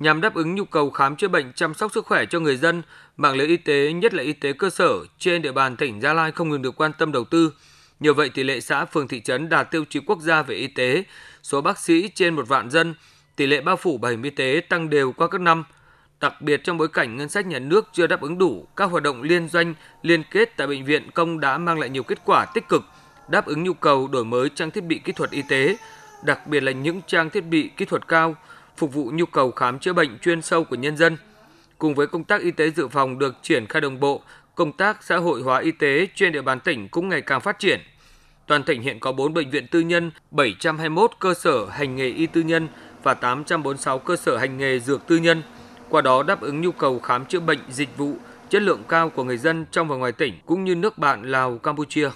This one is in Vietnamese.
nhằm đáp ứng nhu cầu khám chữa bệnh chăm sóc sức khỏe cho người dân, mạng lưới y tế, nhất là y tế cơ sở trên địa bàn tỉnh Gia Lai không ngừng được quan tâm đầu tư. Nhờ vậy tỷ lệ xã phường thị trấn đạt tiêu chí quốc gia về y tế, số bác sĩ trên một vạn dân, tỷ lệ bao phủ bảo hiểm y tế tăng đều qua các năm. Đặc biệt trong bối cảnh ngân sách nhà nước chưa đáp ứng đủ, các hoạt động liên doanh, liên kết tại bệnh viện công đã mang lại nhiều kết quả tích cực, đáp ứng nhu cầu đổi mới trang thiết bị kỹ thuật y tế, đặc biệt là những trang thiết bị kỹ thuật cao, phục vụ nhu cầu khám chữa bệnh chuyên sâu của nhân dân. Cùng với công tác y tế dự phòng được triển khai đồng bộ, công tác xã hội hóa y tế trên địa bàn tỉnh cũng ngày càng phát triển. Toàn tỉnh hiện có 4 bệnh viện tư nhân, 721 cơ sở hành nghề y tư nhân và 846 cơ sở hành nghề dược tư nhân, qua đó đáp ứng nhu cầu khám chữa bệnh, dịch vụ, chất lượng cao của người dân trong và ngoài tỉnh cũng như nước bạn Lào, Campuchia.